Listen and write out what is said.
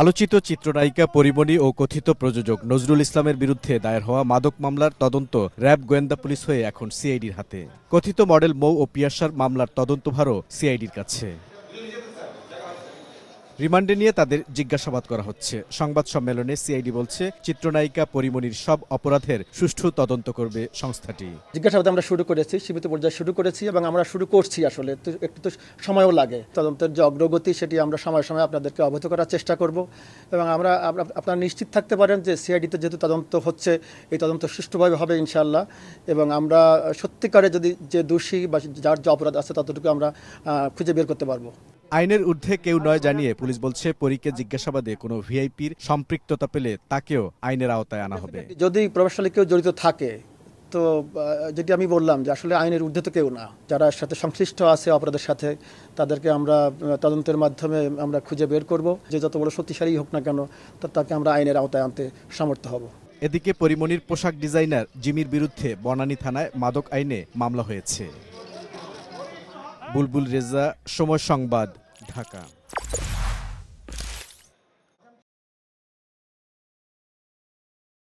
আলোচিত চিত্রনায়িকা পরিমণি ও কথিত প্রযোজক নজরুল ইসলামের বিরুদ্ধে দায়ের হওয়া মাদক মামলার তদন্ত র্যাব গোয়েন্দা পুলিশ হয়ে এখন সিআইডির হাতে কথিত মডেল মৌ ও পিয়াসার মামলার তদন্তভারও সিআইডির কাছে রিমান্ডে নিয়ে তাদের জিজ্ঞাসাবাদ করা হচ্ছে সংবাদ সম্মেলনে সিআইডি বলছে চিত্রনায়িকা পরিমণির সব অপরাধের সুষ্ঠু তদন্ত করবে সংস্থাটি জিজ্ঞাসাবাদ আমরা শুরু করেছি সীমিত পর্যায়ে শুরু করেছি এবং আমরা শুরু করছি আসলে একটু তো সময়ও লাগে তদন্তের যে অগ্রগতি সেটি আমরা সময় সময় আপনাদেরকে অবহিত করার চেষ্টা করব এবং আমরা আপনারা নিশ্চিত থাকতে পারেন যে সিআইডিতে যেহেতু তদন্ত হচ্ছে এই তদন্ত সুষ্ঠুভাবে হবে ইনশাআল্লাহ এবং আমরা সত্যিকারে যদি যে দোষী বা যার যে অপরাধ আছে ততটুকু আমরা খুঁজে বের করতে পারবো আইনের ঊর্ধ্বে কেউ নয় জানিয়ে পুলিশ বলছে পরীকে জিজ্ঞাসাবাদে কোনো ভিআইপির সম্পৃক্ততা পেলে তাকেও আইনের আওতায় আনা হবে যদি প্রভাবশালী কেউ জড়িত থাকে তো যেটি আমি বললাম যে আসলে আইনের ঊর্ধ্বে তো কেউ না যারা সাথে সংশ্লিষ্ট আছে অপরাধের সাথে তাদেরকে আমরা তদন্তের মাধ্যমে আমরা খুঁজে বের করব যে যত বড় শক্তিশালী হোক না কেন তাকে আমরা আইনের আওতায় আনতে সমর্থ হব এদিকে পরিমণির পোশাক ডিজাইনার জিমির বিরুদ্ধে বনানী থানায় মাদক আইনে মামলা হয়েছে বুলবুল রেজা সময় সংবাদ ঢাকা